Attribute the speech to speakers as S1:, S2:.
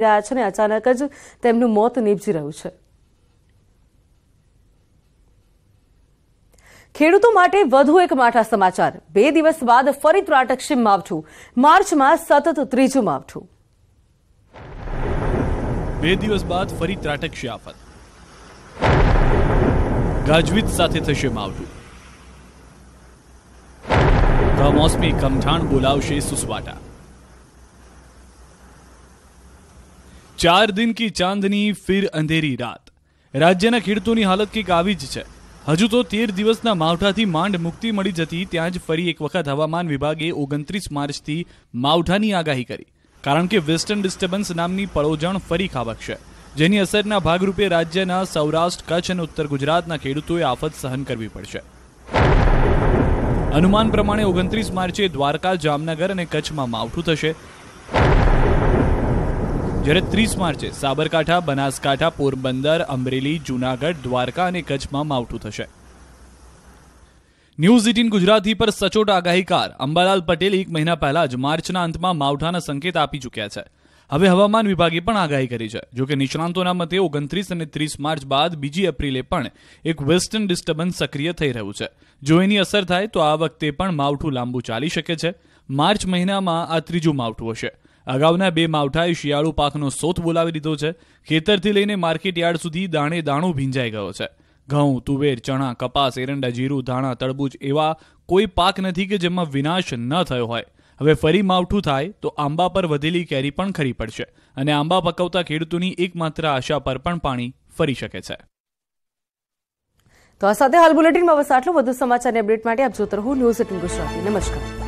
S1: રહ્યા છે અને અચાનક જ તેમનું મોત નીપજી રહ્યું છે ખેડૂતો માટે વધુ એક માઠા સમાચાર બે દિવસ બાદ ફરી ત્રાટકશે માવઠું માર્ચમાં સતત ત્રીજું માવઠું
S2: બે દિવસ બાદ ફરી ત્રાટકશે આફત ગાજવીજ સાથે થશે માવઠું કમોસમી કમઠાણ બોલાવશે સુસવાટા ચાર દિન કી ચાંદની ફિર અંધેરી રાત રાજ્યના ખેડૂતોની હાલત કંઈક આવી જ છે હજુ તો તેર દિવસના માવઠાથી માંડ મુક્તિ મળી જતી ત્યાં જ ફરી એક વખત હવામાન વિભાગે ઓગણત્રીસ માર્ચથી માવઠાની આગાહી કરી કારણ કે વેસ્ટર્ન ડિસ્ટર્બન્સ નામની પળોજણ ફરી ખાબકશે જેની અસરના ભાગરૂપે રાજ્યના સૌરાષ્ટ્ર કચ્છ અને ઉત્તર ગુજરાતના ખેડૂતોએ આફત સહન કરવી પડશે અનુમાન પ્રમાણે ઓગણત્રીસ માર્ચે દ્વારકા જામનગર અને કચ્છમાં માવઠું થશે જ્યારે ત્રીસ માર્ચે સાબરકાંઠા બનાસકાંઠા પોરબંદર અમરેલી જૂનાગઢ દ્વારકા અને કચ્છમાં માવઠું થશે ન્યૂઝ એટીન ગુજરાતી પર સચોટ આગાહીકાર અંબાલાલ પટેલ એક મહિના પહેલા જ માર્ચના અંતમાં માવઠાના સંકેત આપી ચૂક્યા છે હવે હવામાન વિભાગે પણ આગાહી કરી છે જોકે નિષ્ણાંતોના મતે ઓગણત્રીસ અને ત્રીસ માર્ચ બાદ બીજી એપ્રિલે પણ એક વેસ્ટર્ન ડિસ્ટર્બન્સ સક્રિય થઈ રહ્યું છે જો એની અસર થાય તો આ વખતે પણ માવઠું લાંબુ ચાલી શકે છે માર્ચ મહિનામાં આ ત્રીજું માવઠું હશે અગાઉના બે માવઠાએ શિયાળુ પાકનો સોથ બોલાવી દીધો છે ખેતરથી લઈને માર્કેટ યાર્ડ સુધી દાણે દાણું ભીંજાઈ ગયો છે ઘઉં તુવેર ચણા કપાસ એરંડા જીરું ધાણા તરબૂચ એવા કોઈ પાક નથી કે જેમાં વિનાશ ન થયો હોય હવે ફરી માવઠું થાય તો આંબા પર વધેલી કેરી પણ ખરી પડશે અને આંબા પકવતા ખેડૂતોની એકમાત્ર આશા પર પણ પાણી ફરી શકે છે
S1: તો આ સાથે હાલ બુલેટિનમાં બસ આટલું વધુ સમાચારની અપડેટ માટે આપ જોતા રહો ન્યૂઝ એટીન ગુજરાતી નમસ્કાર